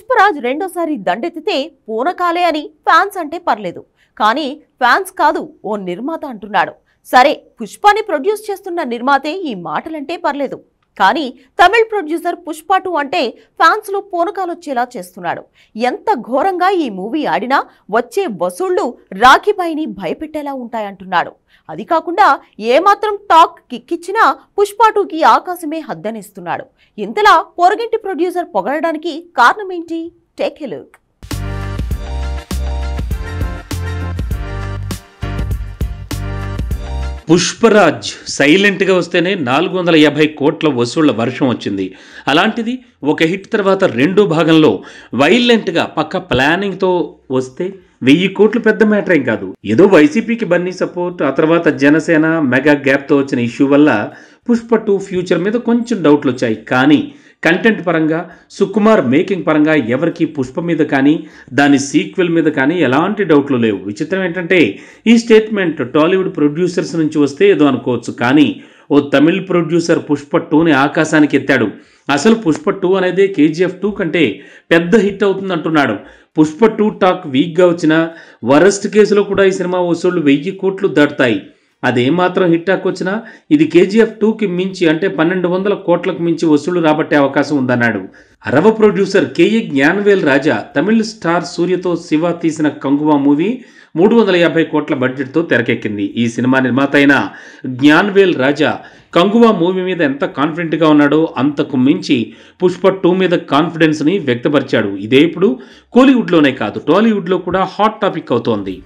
పుష్పరాజ్ రెండోసారి దండెత్తితే పూనకాలే అని ఫ్యాన్స్ అంటే పర్లేదు కానీ ఫ్యాన్స్ కాదు ఓ నిర్మాత అంటున్నాడు సరే పుష్పాని ప్రొడ్యూస్ చేస్తున్న నిర్మాతే ఈ మాటలంటే పర్లేదు కానీ తమిళ్ ప్రొడ్యూసర్ పుష్పటు అంటే ఫ్యాన్స్లో పూనకాలు వచ్చేలా చేస్తున్నాడు ఎంత ఘోరంగా ఈ మూవీ ఆడినా వచ్చే వసూళ్లు రాఖీపైని భయపెట్టేలా ఉంటాయంటున్నాడు అది కాకుండా ఏమాత్రం టాక్ కిక్కిచ్చినా పుష్పటుకి ఆకాశమే హద్దనిస్తున్నాడు ఇంతలా పొరగింటి ప్రొడ్యూసర్ పొగడడానికి కారణమేంటి టేక్ ఎ లుక్ పుష్పరాజ్ సైలెంట్గా వస్తేనే నాలుగు వందల యాభై కోట్ల వసూళ్ల వర్షం వచ్చింది అలాంటిది ఒక హిట్ తర్వాత రెండో భాగంలో వైలెంట్గా పక్క ప్లానింగ్తో వస్తే వెయ్యి కోట్లు పెద్ద మ్యాటర్ ఏం కాదు ఏదో వైసీపీకి బన్నీ సపోర్ట్ ఆ తర్వాత జనసేన మెగా గ్యాప్తో వచ్చిన ఇష్యూ వల్ల పుష్ప టూ ఫ్యూచర్ మీద కొంచెం డౌట్లు వచ్చాయి కానీ కంటెంట్ పరంగా సుకుమార్ మేకింగ్ పరంగా ఎవరికి పుష్ప మీద కానీ దాని సీక్వెల్ మీద కానీ ఎలాంటి డౌట్లు లేవు విచిత్రం ఏంటంటే ఈ స్టేట్మెంట్ టాలీవుడ్ ప్రొడ్యూసర్స్ నుంచి వస్తే ఏదో అనుకోవచ్చు కానీ ఓ తమిళ్ ప్రొడ్యూసర్ పుష్ప టూని ఆకాశానికి ఎత్తాడు అసలు పుష్ప టూ అనేది కేజీఎఫ్ టూ కంటే పెద్ద హిట్ అవుతుంది అంటున్నాడు పుష్ప టూ టాక్ వీక్గా వచ్చిన వరస్ట్ కేసులో కూడా ఈ సినిమా వసూళ్లు వెయ్యి కోట్లు దాటుతాయి అదేమాత్రం హిట్టాక్ వచ్చినా ఇది కేజీఎఫ్ టూకి మించి అంటే పన్నెండు వందల కోట్లకు మించి వసూళ్లు రాబట్టే అవకాశం ఉందన్నాడు అరవ ప్రొడ్యూసర్ కేఈ జ్ఞానవేల్ రాజా తమిళ్ స్టార్ సూర్యతో శివ తీసిన కంగువా మూవీ మూడు వందల యాభై కోట్ల బడ్జెట్తో తెరకెక్కింది ఈ సినిమా నిర్మాత అయిన జ్ఞాన్వేల్ రాజా కంగువా మూవీ మీద ఎంత కాన్ఫిడెంట్గా ఉన్నాడో అంతకు మించి పుష్ప టూ మీద కాన్ఫిడెన్స్ని వ్యక్తపరిచాడు ఇదే ఇప్పుడు కోలీవుడ్లోనే కాదు టాలీవుడ్లో కూడా హాట్ టాపిక్ అవుతోంది